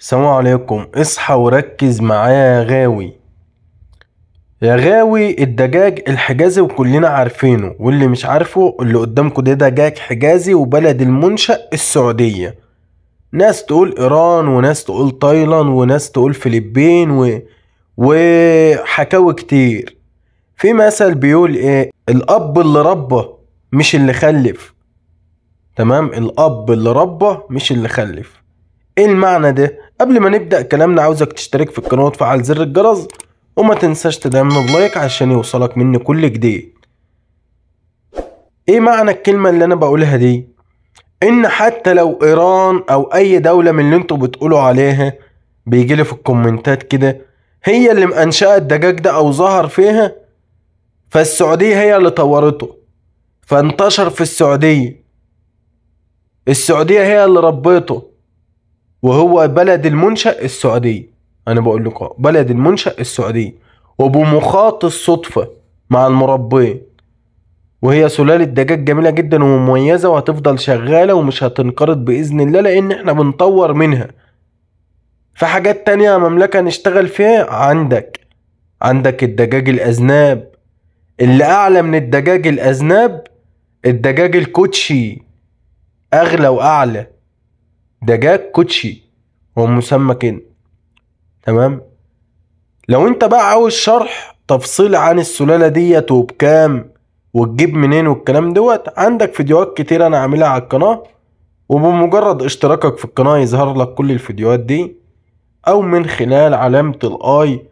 السلام عليكم اصحى وركز معايا يا غاوي يا غاوي الدجاج الحجازي وكلنا عارفينه واللي مش عارفه اللي قدامكم ده دجاج حجازي وبلد المنشأ السعودية ناس تقول ايران وناس تقول تايلاند وناس تقول فلبين و... وحكاوي كتير في مثل بيقول ايه الاب اللي ربه مش اللي خلف تمام الاب اللي ربه مش اللي خلف ايه المعنى ده قبل ما نبدأ كلامنا عاوزك تشترك في القناة وتفعل زر الجرس وما تنساش تدعمنا بلايك عشان يوصلك مني كل جديد ايه معنى الكلمة اللي انا بقولها دي ان حتى لو ايران او اي دولة من اللي انتوا بتقولوا عليها بيجيلي في الكومنتات كده هي اللي مأنشأة الدجاج ده او ظهر فيها فالسعودية هي اللي طورته فانتشر في السعودية السعودية هي اللي ربيته وهو بلد المنشأ السعودية أنا بقول لكم بلد المنشأ السعودية وبمخاط الصدفة مع المربين وهي سلالة دجاج جميلة جدا ومميزة وهتفضل شغالة ومش هتنقرض بإذن الله لأن احنا بنطور منها في حاجات تانية مملكة نشتغل فيها عندك عندك الدجاج الأذناب اللي أعلى من الدجاج الأذناب الدجاج الكوتشي أغلى وأعلى دجاج كوتشي هو مسمى كده تمام لو انت بقى عاوز شرح تفصيل عن السلالة ديت وبكام وتجيب منين والكلام دوت عندك فيديوهات كتير انا عاملها على القناة وبمجرد اشتراكك في القناة يظهر لك كل الفيديوهات دي او من خلال علامة الاي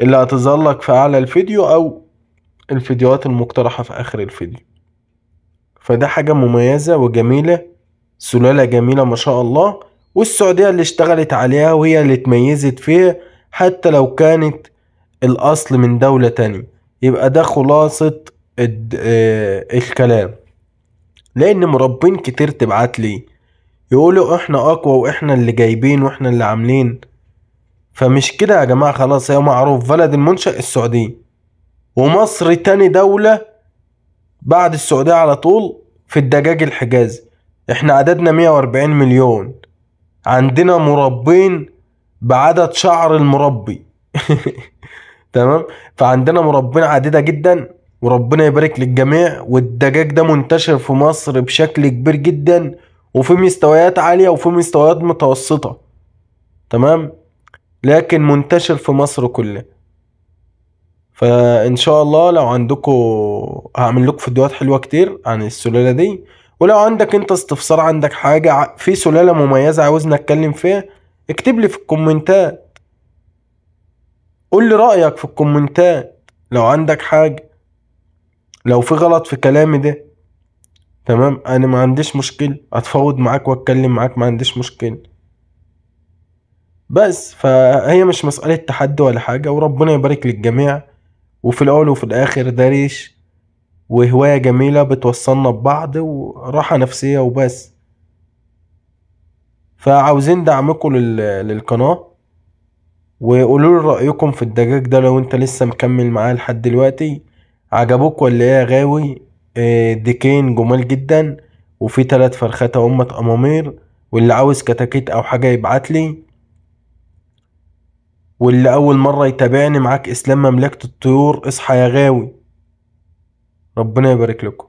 اللي هتظهر لك في اعلى الفيديو او الفيديوهات المقترحة في اخر الفيديو فده حاجة مميزة وجميلة سلالة جميلة ما شاء الله والسعودية اللي اشتغلت عليها وهي اللي اتميزت فيها حتى لو كانت الأصل من دولة تانية يبقى ده خلاصة آه، الكلام لأن مربين كتير تبعت لي يقولوا احنا أقوى واحنا اللي جايبين واحنا اللي عاملين فمش كده يا جماعة خلاص هي معروف بلد المنشأ السعودية ومصر تاني دولة بعد السعودية على طول في الدجاج الحجازي احنا عددنا 140 مليون عندنا مربين بعدد شعر المربي تمام فعندنا مربين عديدة جدا وربنا يبارك للجميع والدجاج ده منتشر في مصر بشكل كبير جدا وفي مستويات عالية وفي مستويات متوسطة تمام لكن منتشر في مصر كلها فان شاء الله لو عندكم هعمل لكم فيديوهات حلوه كتير عن السلاله دي ولو عندك انت استفسار عندك حاجة في سلالة مميزة عاوزني اتكلم فيها اكتب لي في الكومنتات قول لي رأيك في الكومنتات لو عندك حاجة لو في غلط في كلامي ده تمام انا ما عنديش مشكلة اتفاوض معاك واتكلم معاك ما عنديش مشكلة بس فهي مش مسألة تحدي ولا حاجة وربنا يبارك للجميع وفي الأول وفي الآخر داريش وهواية جميلة بتوصلنا ببعض وراحة نفسية وبس فعاوزين دعمكم للقناة وقولوا رأيكم في الدجاج ده لو انت لسه مكمل معاه لحد دلوقتي عجبوك ولا ايه يا غاوي آه، ديكين جمال جدا وفي ثلاث فرخات أمة أمامير واللي عاوز كتاكيت أو حاجة يبعتلي واللي أول مرة يتابعني معاك إسلام مملكة الطيور اصحى يا غاوي ربنا يبارك لكم